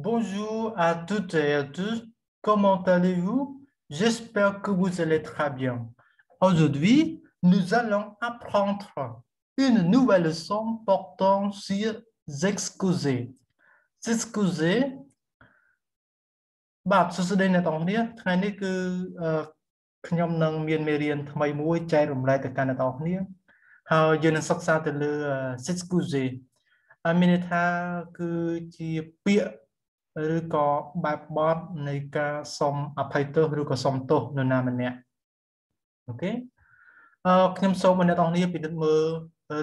Bonjour à toutes et à tous. Comment allez-vous J'espère que vous allez très bien. Aujourd'hui, nous allons apprendre une nouvelle leçon portant sur s'excuser. S'excuser, bah, ce serait une attente, c'est que ខ្ញុំនឹងមានមេរៀនថ្មីមួយចែករំលែកទៅកាន់អ្នកនរគ្នាហើយយើងនឹងសិក្សាទៅលើ excuse អាមានថាគឺជាពាក្យឬក៏បែបបត់ នៃការសុំអភ័យទោសឬក៏សុំទោសនរណាម្នាក់អូខេអឺខ្ញុំសូមឲ្យអ្នកនរគ្នាពិនិត្យមើល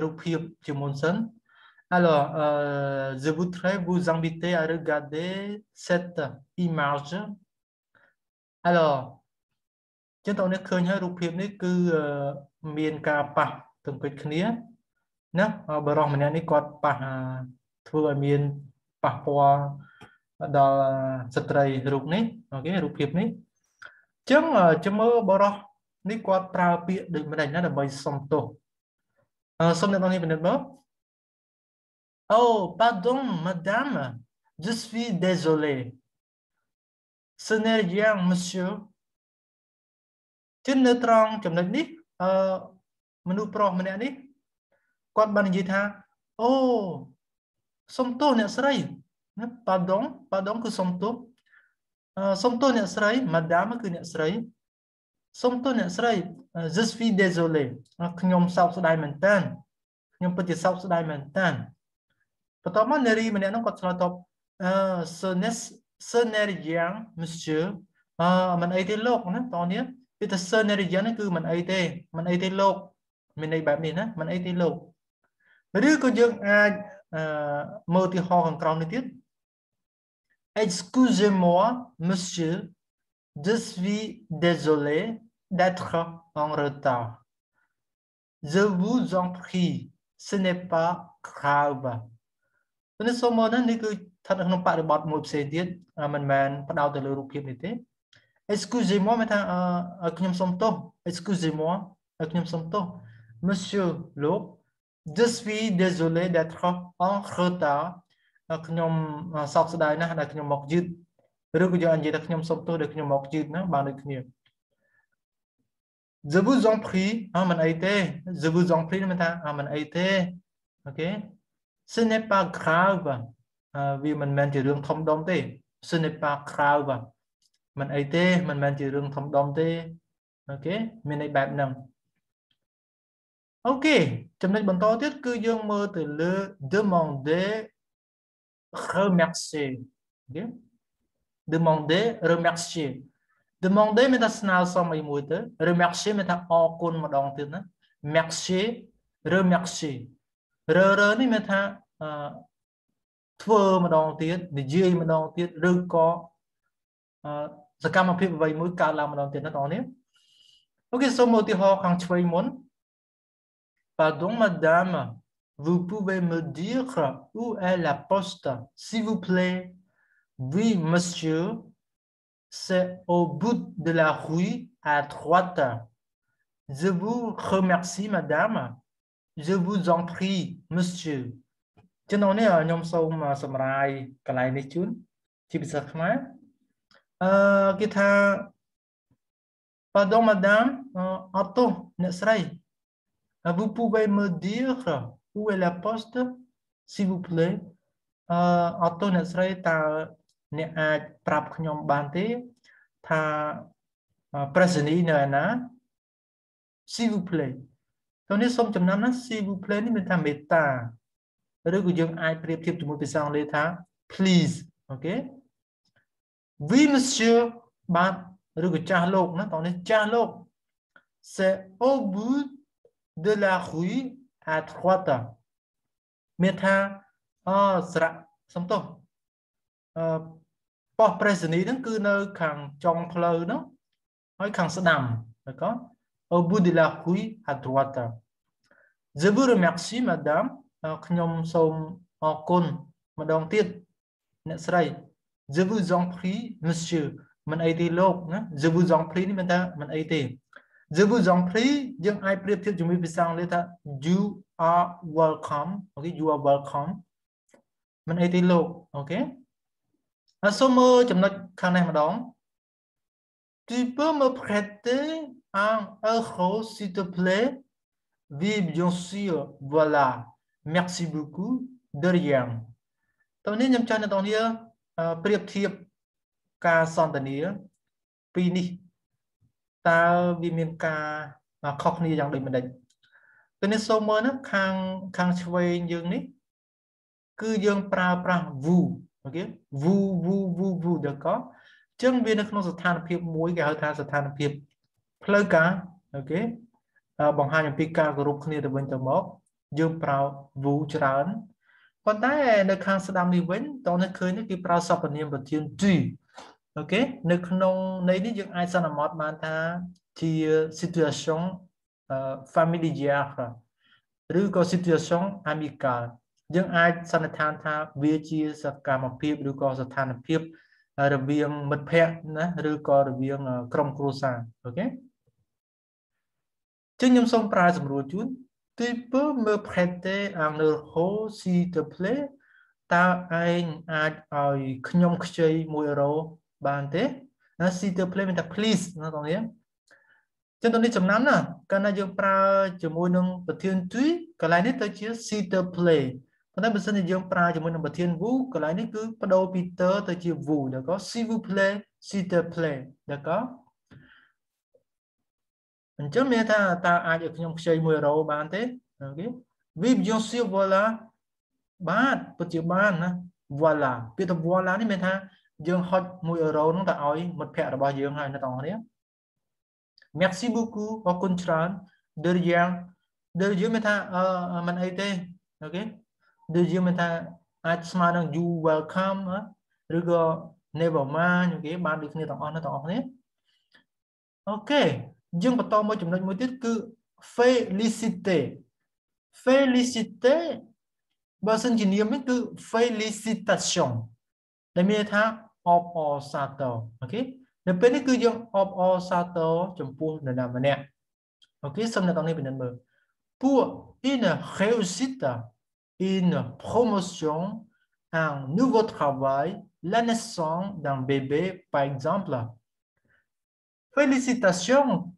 រូបភាពជាមុនសិន Alors, euh, je voudrais vous inviter à regarder cette image. Alors, ចឹងតើអ្នកឃើញហើយរូបភាពនេះ គឺមានការប៉ះទង្គិចគ្នាណាបរិសម្នាក់នេះគាត់ប៉ះធ្វើឲ្យមានប៉ះពាល់ដល់ស្ត្រីរូបនេះអូខេរូបភាពនេះអញ្ចឹងចាំមើលបរោះនេះគាត់ប្រើពាក្យដូចម្ដេចណាដើម្បីសុំទោសអឺសុំអ្នកនរនេះពិនិត្យមើលអូ pardon madame je suis désolé ce n'est rien monsieur ជិននៅត្រង់ចំណុចនេះអឺមនុស្សប្រុសម្នាក់នេះគាត់បាននិយាយថា អូសុំទោសអ្នកស្រីណាប៉ាដុងប៉ាដុងគឺសុំទោសសុំទោសអ្នកស្រី madame គឺអ្នកស្រីសុំទោសអ្នកស្រី je suis désolé ខ្ញុំសោកស្ដាយមែនតើខ្ញុំពិតជាសោកស្ដាយមែនតើបន្ទាប់មកនារីម្នាក់នោះគាត់ឆ្លើយតបអឺ ce n'est ce n'est rien monsieur អឺមិនអីទេលោកណាតោះនេះវាទៅ ce n'est rien គឺមិនអីទេមិនអីទេលោក មានន័យបែបនេះណាមិនអីទេលោកឬក៏យើងអាចអឺមើលទីហោខាងក្រោមនេះទៀត Excusez-moi, monsieur, je suis désolé d'être en retard. Je vous en prie, ce n'est pas grave. នៅសូមមកនេះគឺស្ថិតនៅក្នុងបរិបទមួយផ្សេងទៀតមិនមែនផ្ដោតទៅលើរូបភាពនេះទេ Excusez-moi មកថាខ្ញុំសូមទោស Excusez-moi ខ្ញុំសុំទោស Monsieur Lou. je suis désolé d'être en retard ខ្ញុំសោកស្ដាយណាស់ដែលខ្ញុំមកយឺតឬក៏យើងនិយាយថាខ្ញុំសុំទោសដែលខ្ញុំមកយឺតណាបានដូចគ្នា Je vous en prie អមិនអីទេ Je vous en prie មិនថាអមិនអីទេអូខេ Ce n'est pas grave វាមិនមែនជារឿងធំដុំទេ Ce n'est pas grave មិនអីទេមិនមែនជារឿងធំដុំទេអូខេមានន័យបែបហ្នឹងអូខេចំណុចបន្តទៀតគឺយើងមើលទៅលើ demander remercier. Okay? Demander remercier demander មានថាស្នើសុំអីមួយទៅឬ merci មានថាអរគុណម្ដងទៀតណា merci ឬ merci រើរើនេះមានថាធ្វើម្ដងទៀតនិយាយម្ដងទៀតឬក៏សកម្មភាពអ្វីមួយកើតឡើងម្ដងទៀតណាបងប្អូនអូខេសូមឧទាហរណ៍ខាងឆ្វេងមុន Pardon madame Vous pouvez me dire où est la poste, s'il vous plaît? Oui, monsieur. C'est au bout de la rue à droite. Je vous remercie, madame. Je vous en prie, monsieur. Euh, pardon madame euh, euh, vous pouvez me dire où est la poste s'il vous plaît អឺអត់ទោះអ្នកស្រីតើអ្នកអាច ប្រាប់ខ្ញុំបានទេថាប្រសិនីនៅឯណា s'il vous plaît តោះនេះសូមចំណាំណា s'il vous plaît នេះមានថាមេត្តាឬក៏យើងអាចប្រៀបធៀបជាមួយភាសាអង់គ្លេសថា please អូខេ we monsieur បាទឬក៏ចាស់លោកណាតោះនេះចាស់លោក c'est au bout de la rue à thoát à miệt tha à sạ sống tốt à bỏ prê sĩ ní nó cứ nơi khẳng trong plơ nó nói khẳng sẽ nằm phải có ở bù đi là quý à thoát à Dư vừa rồi merci madame ខ្ញុំសូមអរគុណម្ដងទៀតអ្នកស្រី Je vous en prie monsieur មិនអីទេលោកណា Je vous en prie នេះមិនថាមិនអីទេ The Buzong Tree យើងអាចប្រៀបធៀបជាមួយភាសាអង់គ្លេសថា you are welcome អូខេ you are welcome មិនអីទេលោកអូខេអសូមមើលចំណុចខាងនេះម្ដង Tu peux me prêter un euro s'il te plaît Oui bien sûr voilà merci beaucoup de rien តោះនេះខ្ញុំចង់អ្នកនរគ្នាប្រៀបធៀបការសន្ទនាពីនេះតើវាមានការខុសគ្នាយ៉ាងដូចម្ដេចពេលនេះសូមមើលណាខាងខាងឆ្វេងយើងនេះ គឺយើងប្រើប្រាស់ vu អូខេ vu vu vu vu ដល់កអញ្ចឹងវានៅក្នុងស្ថានភាពមួយគេហៅថាស្ថានភាពផ្លូវការអូខេបង្ហាញអំពីការគោរពគ្នាទៅវិញទៅមក យើងប្រើ vu ច្រើនប៉ុន្តែនៅខាងស្ដាំនេះវិញតោះនេះឃើញនេះគេប្រើសព្វនាមប្រធាន tu អូខេនៅក្នុងន័យនេះយើង អាចសន្មតបានថាជា situation familiar ឬក៏ situation amical យើងអាចសន្និដ្ឋានថាវាជាសកម្មភាព ឬក៏ស្ថានភាពរវាងមិត្តភ័ក្តិណាឬក៏រវាងក្រុមគ្រួសារអូខេជាងខ្ញុំសូមប្រើសម្រួលជូន Tu peux me prêter un euro s'il te plaît តើឯងអាចឲ្យខ្ញុំ ខ្ចី1អឺរ៉ូបានទេណា see the plane មានតែ please ណាបងប្អូនចឹងតនេះចំណាំណាកាលណាយើងប្រើជាមួយនឹងប្រធានទីកន្លែងនេះទៅជា see the plane ប៉ុន្តែបើសិនជាយើងប្រើជាមួយនឹងប្រធាន vu កន្លែងនេះគឺបដូរពី the ទៅជា vu ដល់ក៏ see vu play see the play ដល់ក៏អញ្ចឹងមានថាតើអាចឲ្យខ្ញុំខ្ចី1រោបានទេអូខេ we you see voila បាទពិតជាបានណា voila ពាក្យថា voila នេះមានថាយើងហុច1អឺរ៉ូហ្នឹងទៅឲ្យមិត្តភ័ក្តិរបស់យើងហើយអ្នកទាំងអស់គ្នា Merci beaucoup អរគុណច្រើន De rien De rien មានថាអឺមិនអីទេអូខេ De rien មានថាអាចស្មើនឹង you welcome ឬក៏ never mind អូខេបានដូចគ្នាទាំងអស់អ្នកទាំងអស់គ្នាអូខេយើងបន្តមកចំណុចមួយទៀតគឺ félicité félicité បើសិនជានាមនេះគឺ félicitation ដែលមានថា pour une réussite une promotion un nouveau travail la naissance d'un bébé par exemple félicitations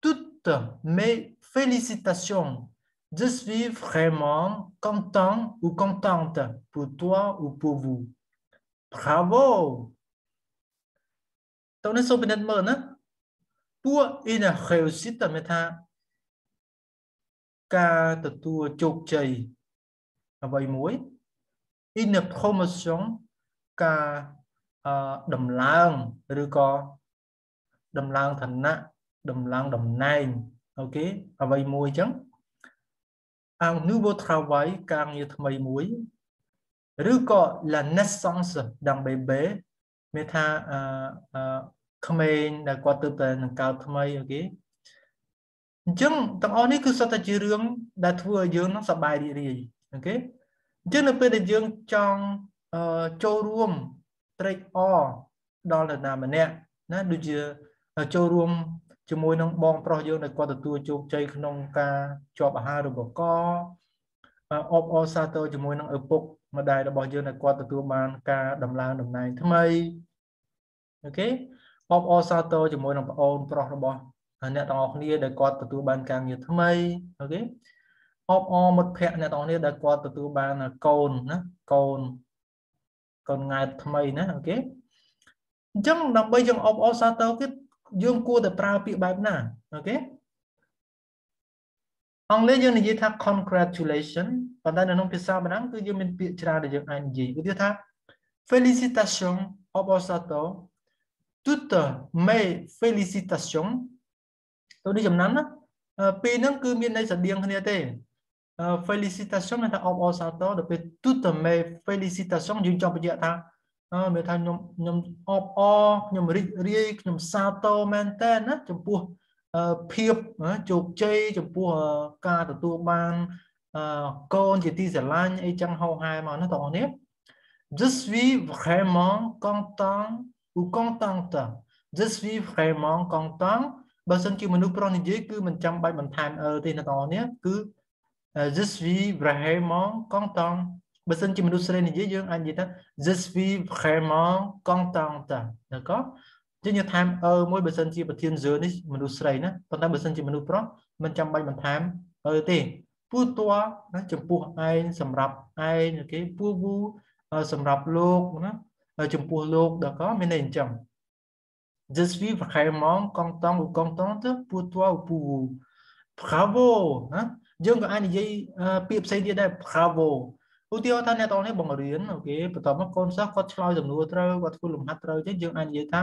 toutes mes félicitations je suis vraiment content ou contente pour toi ou pour vous Bravo តោះនេះសូមពិនិត្យមើលណាពួក inherent តែមានថា ការទទួលជោគជ័យអ្វីមួយ information ការដំឡើងឬក៏ដំឡើងឋានៈដំឡើងតំណែងអូខេអ្វីមួយអញ្ចឹងអា new travail ការងារថ្មីមួយឬក៏ la naissance d'un bébé មានថាអឺក្មេងដែលគាត់ទើបតែនឹងកើតថ្មីអូខេអញ្ចឹងទាំងអស់នេះគឺសុទ្ធតែជារឿងដែលធ្វើឲ្យយើងនឹងសប្បាយរីករាយអូខេអញ្ចឹងនៅពេលដែលយើងចង់ចូលរួមត្រេកអរដល់នរណាម្នាក់ណាដូចជាចូលរួមជាមួយនឹងបងប្រុសយើងដែលគាត់ទទួលជោគជ័យក្នុងការជាប់អាហាររបស់កអបអរសាទរជាមួយនឹងឪពុកម្ដាយរបស់យើងដែលគាត់ទទួលបានការដំឡើងតំណែងថ្មីអូខេអបអរសាទរជាមួយនឹងបងអូន ប្រុសរបស់ អ្នកទាំងអស់គ្នា ដែលគាត់ទទួលបាន ការងារថ្មីអូខេអបអរមិត្តភ័ក្តិអ្នកទាំងអស់គ្នាដែលគាត់ទទួលបានកូនណាកូនកូនង៉ែតថ្មីណាអូខេអញ្ចឹងដើម្បីយើងអបអរសាទរគេយើងគួរតែប្រើពាក្យបែបណាអូខេអង់គ្លេសយើងនិយាយថា congratulation ប៉ុន្តែនៅក្នុងភាសាបារាំងគឺយើងមានពាក្យច្រើនដែលយើងអាចនិយាយឧទាហរណ៍ថា félicitation obosato toute mes félicitation ទៅនេះចំណាំណាពីរហ្នឹងគឺមានន័យស្រដៀងគ្នាទេ félicitation មានថា obosato ទៅពេល toute mes félicitation យើងចង់បញ្ជាក់ថាអឺមានថាខ្ញុំខ្ញុំអបអរខ្ញុំរីករាយខ្ញុំសាទរមែនតើណាចំពោះភាពជោគជ័យចំពោះការទទួលបានកូនជាទីស្រឡាញ់អីចឹងហោហែមកណាបងប្អូននេះ Je suis vraiment content ou contente Je suis vraiment content បើសិនជាមនុស្សប្រុសនិយាយគឺមិនចាំបាច់បន្ថែម l ទេណាបងប្អូននេះគឺ Je suis vraiment content បើសិនជាមនុស្សស្រីនិយាយយើងអាចនិយាយថា Je suis vraiment contente d'accord ចឹងយើងថែមអឺមួយបើសិនជាប្រធានយើនេះមនុស្សស្រីណាប៉ុន្តែបើសិនជាមនុស្សប្រុសមិនចាំបាច់បន្ថែមអឺទេពូតัวណាចំពោះឯងសម្រាប់ឯងគេពូវូសម្រាប់លោកណាចំពោះលោក ដល់ក៏មានន័យអញ្ចឹង Je suis vraiment content ou contente pour toi ou pour vous Bravo ណាយើងក៏អាចនិយាយ ពាក្យផ្សេងទៀតដែរ Bravo ឧទាហរណ៍ថាអ្នកតនេះបង្រៀនអូខេបន្ទាប់មកកូនសិស្សគាត់ឆ្លើយសំណួរត្រូវគាត់ធ្វើលំហាត់ត្រូវចឹងយើងអាចនិយាយថា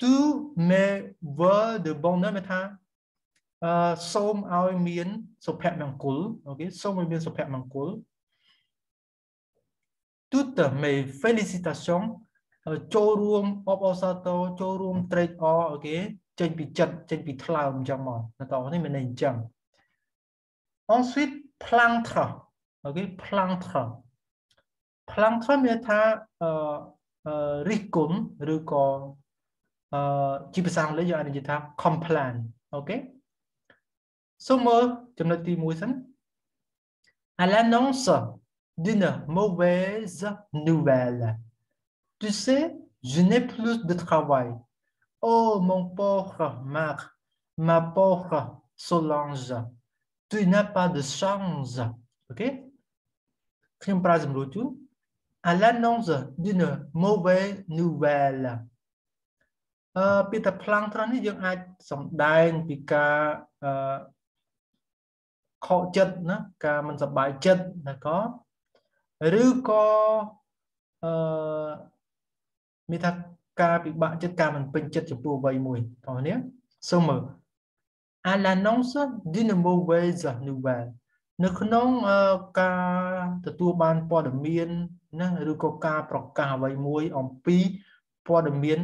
to never the bonus មានថាអឺសូមឲ្យមានសុភមង្គលអូខេសូមឲ្យមានសុភមង្គល toutes mes félicitations ចូលរួមអបអសាទរចូលរួមត្រេកអរអូខេចេញពីចិត្តចេញពីថ្លើមអញ្ចឹងមកបន្តនេះមានន័យអញ្ចឹង ensuite plantre អូខេ plantre plantre មានថាអឺរិះគន់ឬក៏ជាភាសាអង់គ្លេសយើងអាចនិយាយថា complain dis, សិន à l'annonce d'une mauvaise nouvelle. Tu sais, je n'ai plus de travail. Oh, mon pauvre Marc, ma pauvre Solange, tu n'as pas de chance. OK? À l'annonce d'une mauvaise nouvelle. អឺពីតែប្លង់ត្រង់នេះយើងអាចសំដែងពីការអឺខកចិត្តណាការមិនសប្បាយចិត្តណាក៏ឬក៏អឺមានថាការពិបាកចិត្តការមិនពេញចិត្តចំពោះអ្វីមួយបងប្អូនសូមមើល à l'annonce d'une mauvaise nouvelle នៅក្នុងការទទួលបានព័ត៌មានណាឬក៏ការប្រកាសអ្វីមួយអំពីព័ត៌មាន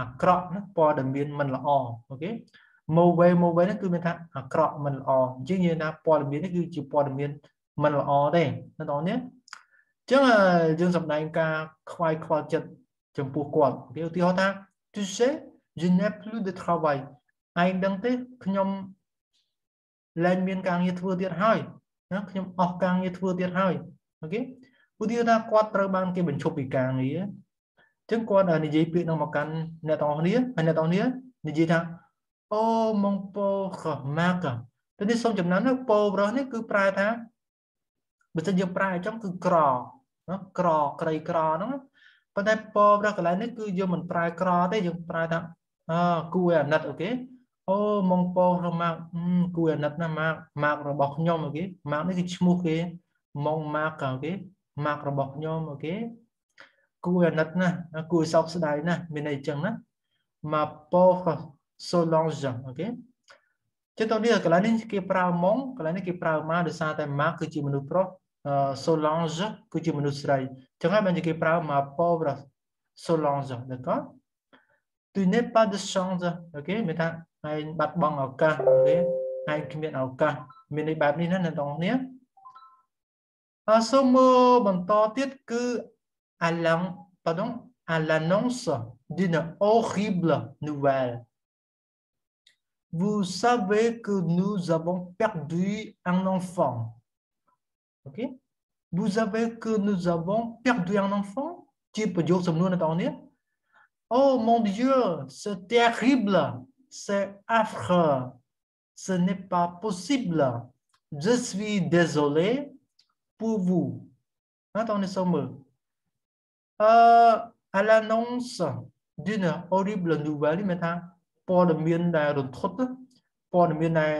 អាក្រក់ណាព័ត៌មានមិនល្អអូខេ move way move way ហ្នឹងគឺមានថាអាក្រក់មិនល្អអញ្ចឹងនិយាយថាព័ត៌មាននេះគឺជាព័ត៌មានមិនល្អទេបងប្អូនណាអញ្ចឹងយើងសម្ដែងការខ្វាយខ្វល់ចិត្តចំពោះគាត់គេឧទាហរណ៍ថា tu sais je n'ai plus de travail ឯងដឹងទេខ្ញុំលែងមានការងារធ្វើទៀតហើយណាខ្ញុំអស់ការងារធ្វើទៀតហើយអូខេឧទាហរណ៍ថាគាត់ត្រូវបាន គេបញ្ឈប់ពីការងារចឹងគាត់និយាយពាក្យនោះមកកាន់អ្នកទាំងអស់គ្នាហើយអ្នកទាំងអស់គ្នានិយាយថាអូម៉ងពោខម៉ាកតែនេះសូមចំណាំណាពោប្រុសនេះគឺប្រែថាបើសិនយើងប្រែអញ្ចឹងគឺក្រណាក្រក្រីក្រហ្នឹងប៉ុន្តែពោប្រុសកន្លែងនេះគឺយើងមិនប្រែក្រ ទេយើងប្រែថាអឺគួរអាណិតអូខេអូម៉ងពោរម៉ាកគួរអាណិតណាម៉ាកម៉ាករបស់ខ្ញុំអូខេម៉ាកនេះគឺឈ្មោះគេម៉ងម៉ាកអូខេម៉ាករបស់ខ្ញុំអូខេគួរអាណិតណាស់គួរសោកស្ដាយណាស់មានអីចឹងណាមកពោក៏ so long ចឹងអូខេចិត្តនេះកន្លែងនេះគេ ប្រើម៉ងកន្លែងនេះគេប្រើម៉ាដោយសារតែម៉ាគឺជាមនុស្សប្រុស Solange គឺជាមនុស្សស្រីចឹងហើយបានគេប្រើមកពោប្រ Solange ដល់ក៏ tu n'es pas de chance អូខេមានថាឯងបាត់បង់ឱកាសអូខេឯងគ្មានឱកាសមានន័យបែបនេះណាអ្នកទាំងអស់គ្នាអសូមបន្តទៀតគឺ à l'annonce d'une horrible nouvelle. Vous savez que nous avons perdu un enfant. OK? Vous savez que nous avons perdu un enfant. Tu peux dire Oh mon Dieu, c'est terrible, c'est affreux, ce n'est pas possible. Je suis désolé pour vous. Attendez, sommes euh, à l'annonce d'une horrible nouvelle មានថាព័ត៌មានដែលរន្ធត់ព័ត៌មានដែល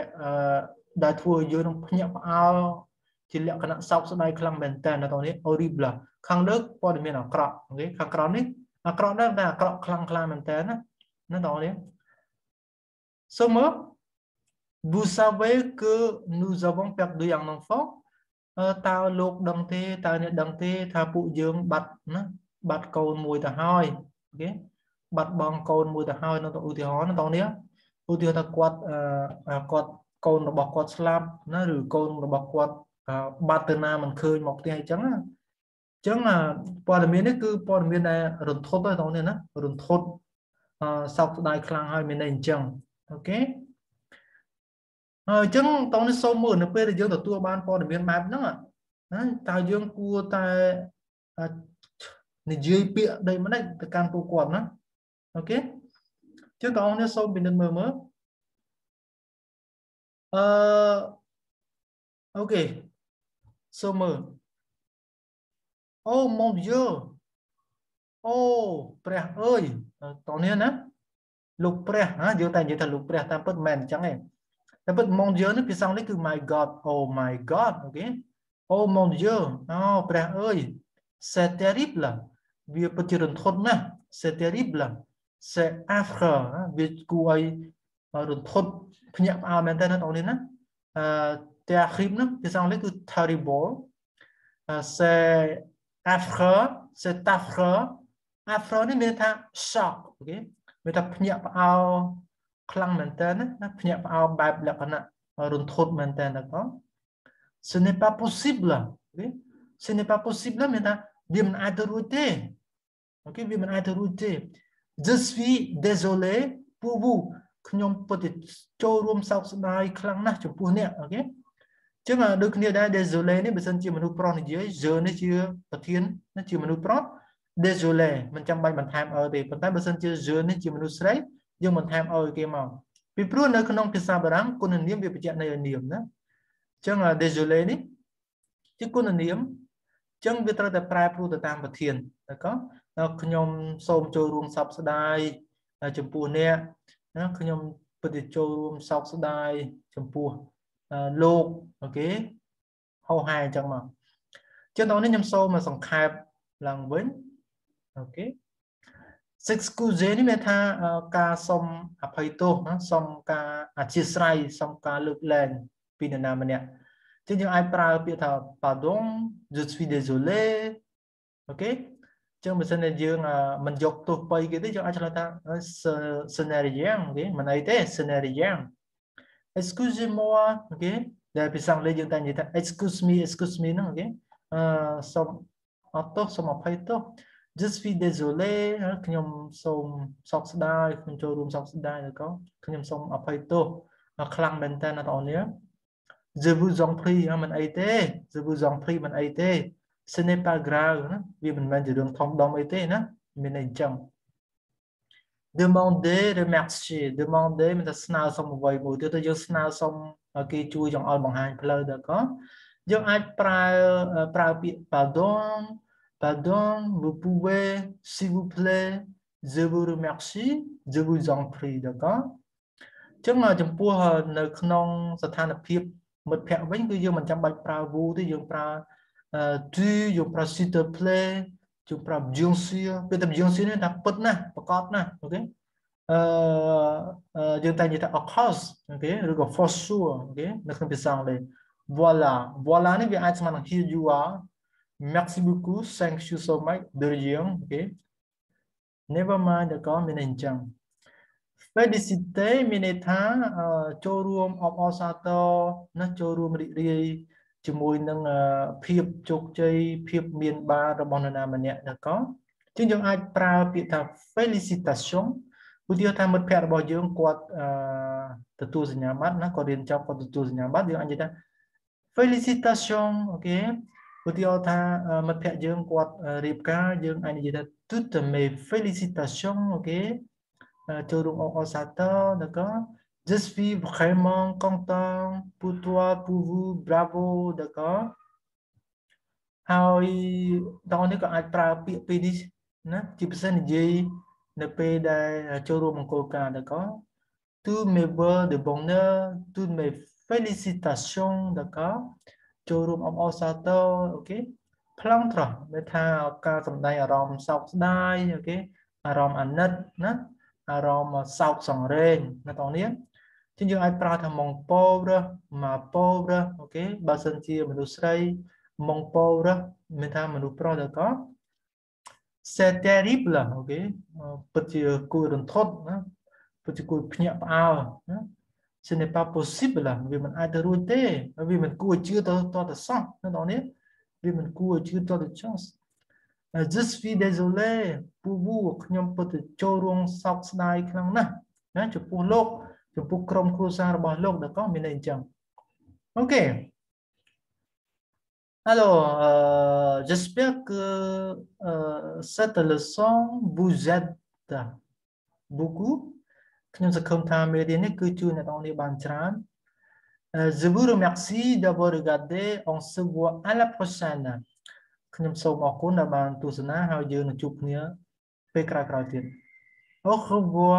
ដែលធ្វើឲ្យយើងនឹងភ្ញាក់ផ្អើលជាលក្ខណៈសោកស្ដាយខ្លាំងមែនតើនៅក្នុងនេះ horrible ខាងលើព័ត៌មានអាក្រក់អូខេខាងក្រោមនេះអាក្រក់ដែរតែអាក្រក់ខ្លាំងខ្លាំងមែនតើណានៅក្នុងនេះ Sommes vous savez que nous avons perdu un enfant តើលោក ដឹងទេតើអ្នកដឹងទេ ថាពួកយើង បាត់ណាបាត់កូនមួយទៅហើយអូខេបាត់បងកូនមួយទៅហើយ នៅឧទាហរណ៍នៅតនេះឧទាហរណ៍ថាគាត់គាត់កូនរបស់គាត់ស្លាប់ណាឬកូន របស់ គាត់ បាត់ទៅណាមិនឃើញមកផ្ទះអីចឹងណាអញ្ចឹងព័ត៌មាននេះគឺព័ត៌មានដែលរន្ធត់ហ្នឹងនេះណារន្ធត់សោកស្ដាយខ្លាំងហើយ មានន័យអញ្ចឹងអូខេហើយអញ្ចឹងតោះនេះសូមមើលនៅពេលដែលយើងទទួលបានព័ត៌មានបែបហ្នឹងណាតើយើងគួរតែនិយាយពាក្យដូចម្ដេចទៅកាន់ពួកគាត់ណាអូខេជាងបងប្អូនសូមពិនិត្យមើលមើលអឺអូខេសូមមើលអូមកយើអូព្រះអើយតោះនេះណាលោកព្រះណាយើងតែនិយាយថាលោកព្រះ តាមពិតមិនមែនអញ្ចឹងទេតែពិតមកយើនេះភាសាអង់គ្លេសគឺ my god oh my god អូខេអូមកយើអូព្រះអើយ c'est terrible វាពិតជារន្ធត់ណាស់ c'est terrible c'est affreux វាគួរឲ្យរន្ធត់ភ្ញាក់ផ្អើលមែនតើបងប្អូនណាអឺ terrible ហ្នឹងភាសាអង់គ្លេសគឺ terrible c'est affreux c'est affreux affreux នេះមានថា shock អូខេមានថាភ្ញាក់ផ្អើលខ្លាំងមែនតើណាភ្ញាក់ផ្អើលបែប លក្ខណៈរន្ធត់មែនតើបងប្អូន ce n'est pas possible អូខេ ce n'est pas possible មានថាវាមិនអាចទៅរួចទេអូខេវាមិនអាចទៅរួចទេ Je suis désolé pour vous ខ្ញុំពិតជាចូលរួមសោកស្ដាយខ្លាំងណាស់ចំពោះអ្នកអូខេអញ្ចឹងដូចគ្នាដែរ désolé នេះបើសិនជាមនុស្សប្រុសនិយាយ je នេះជាប្រធាននេះជាមនុស្សប្រុស désolé មិនចាំបាច់បន្ថែម e ទេប៉ុន្តែបើសិនជា je នេះជាមនុស្សស្រីយើងបន្ថែម e គេមកពីព្រោះនៅក្នុងភាសាបារាំងគុណនាមវាបញ្ជាក់ន័យឲ្យនាមណាអញ្ចឹង désolé នេះជាគុណនាមចឹងវាត្រូវតែប្រែប្រួលទៅតាមប្រធានតែក៏ខ្ញុំ សូមចូលរួមសោកស្ដាយចំពោះអ្នកណាខ្ញុំពិតជាចូលរួមសោកស្ដាយចំពោះលោកអូខេហោហាអញ្ចឹងមកចឹងតោះនេះខ្ញុំសូមមកសង្ខេបឡើងវិញអូខេ six excuse នេះមានថាការសុំអភ័យទោសសុំការអធិស្ឋានសុំការលើកលែងពីនរណាម្នាក់ចឹងយើងអាចប្រើពាក្យថា pardon je suis désolé អូខេចឹងបើសិនតែយើងមិនយកទោះបីគេទេយើងអាចឆ្លើយថា ce n'est rien គេមិនអីទេ ce n'est rien excusez-moi អូខេដែលភាសាអង់គ្លេសយើងតែនិយាយថា excuse me excuse me ហ្នឹងអូខេអឺសូមអត់ទោសសូមអភ័យទោស je suis désolé ខ្ញុំសូមសោកស្ដាយខ្ញុំចូលរួមសោកស្ដាយឬក៏ខ្ញុំសូមអភ័យទោសខ្លាំងមែនតើអ្នកនរ je vous en prie មិនអីទេ je vous en prie មិនអីទេ ce n'est pas grave ណាវាមិនមែនជារឿងធំដុំអីទេណាមានតែអញ្ចឹង demander remercier demander មិនថាស្នើសុំអ្វីមួយទៀតទៅយើងស្នើសុំឲ្យគេជួយចង្អុលបង្ហាញ ផ្លូវទៅក៏យើងអាចប្រើប្រើពាក្យ pardon pardon vous pouvez s'il vous plaît je vous remercie je vous en prie ទៅក៏អញ្ចឹងចំពោះនៅ ក្នុង ស្ថានភាពមិត្តភក្តិវិញគឺយើងមិនចាំបាច់ប្រើ woo ទេយើងប្រើ do យើងប្រើ sit to play យើងប្រើ beyonce ពេលតែ beyonce នេះថាពិតណាស់ប្រកបណាស់អូខេអឺយើងតែនិយាយថា of course អូខេឬក៏ for sure អូខេនៅក្នុងភាសាអង់គ្លេស voila voila នេះវាអាចស្មើនឹង here you are merci beaucoup thank you so much ដូចយើងអូខេ never mind ក៏មានអញ្ចឹង Felicite មានន័យថាចូលរួមអបអរសាទរណាចូលរួមរីករាយជាមួយនឹងភាពជោគជ័យភាពមានបាររបស់នរណាម្នាក់ណាក៏ជាងយើងអាចប្រើពាក្យថា felicitation ឧទាហរណ៍ថាមិត្តភ័ក្តិរបស់យើងគាត់ទទួលសញ្ញាបត្រណាគាត់រៀនចប់គាត់ទទួលសញ្ញាបត្រយើងអាចនិយាយថា felicitation អូខេឧទាហរណ៍ថាមិត្តភ័ក្តិយើងគាត់រៀបការយើងអាចនិយាយថា tu te me felicitation អូខេចូលរួមអបអសាទរដល់ក៏ just vi vraiment content pour toi pour vous bravo ដល់ក៏ហើយដល់នេះក៏អាចប្រើពាក្យពីរនេះណាជាពិសេសនិយាយនៅពេលដែលចូលរួមអង្គការដល់ក៏ tous mes voeux de bonheur tous mes félicitations ដល់ក៏ចូលរួមអបអសាទរអូខេប្លង់ត្រោះមានថាការសំដែងអារម្មណ៍សោកស្ដាយអូខេអារម្មណ៍អាណិតណាអារម្មណ៍សោកសង្រេងណាបងនាងជាងយើងអាចប្រើថាមងពោរះមកពោរះអូខេបើសិនជាមនុស្សស្រីមងពោរះមានថាមនុស្សប្រុសទៅក៏ c'est terrible អូខេពិតជាគួររន្ធត់ណាពិតជាគួរភ្ញាក់ផ្អើលណា ce n'est pas possible វាមិនអាចទៅរួចទេវាមិនគួរជឿទៅតទៅសោះណាបងនេះវាមិនគួរជឿតទៅចោះ je suis désolé pour vous, je ne hein, peux pas te dire que je suis désolé pour vous, je peux pas te dire que je suis désolé pour vous, je ne peux Alors, euh, j'espère que euh, cette leçon vous aide beaucoup. Je ne peux pas te dire dans les es euh, je vous remercie d'avoir regardé. On se voit à la prochaine. ខ្ញុំសូមអរគុណដែលបាន ទស្សនាហើយយើងនឹងជួបគ្នា ពេលក្រោយៗទៀតអូខូវ៉ា